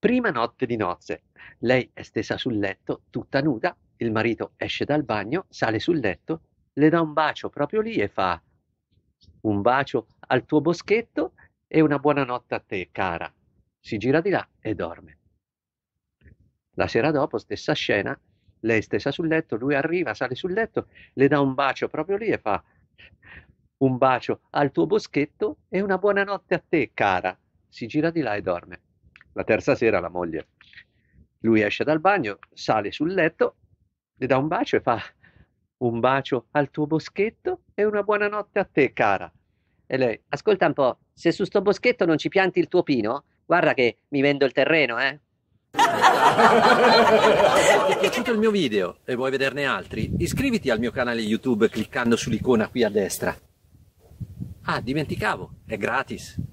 Prima notte di nozze. Lei è stesa sul letto, tutta nuda, il marito esce dal bagno, sale sul letto, le dà un bacio proprio lì e fa un bacio al tuo boschetto e una buona notte a te, cara. Si gira di là e dorme. La sera dopo, stessa scena, lei stessa sul letto, lui arriva, sale sul letto, le dà un bacio proprio lì e fa un bacio al tuo boschetto e una buona notte a te, cara. Si gira di là e dorme. La terza sera la moglie, lui esce dal bagno, sale sul letto, le dà un bacio e fa un bacio al tuo boschetto e una buonanotte a te, cara. E lei, ascolta un po', se su sto boschetto non ci pianti il tuo pino, guarda che mi vendo il terreno, eh. Ti è piaciuto il mio video e vuoi vederne altri? Iscriviti al mio canale YouTube cliccando sull'icona qui a destra. Ah, dimenticavo, è gratis.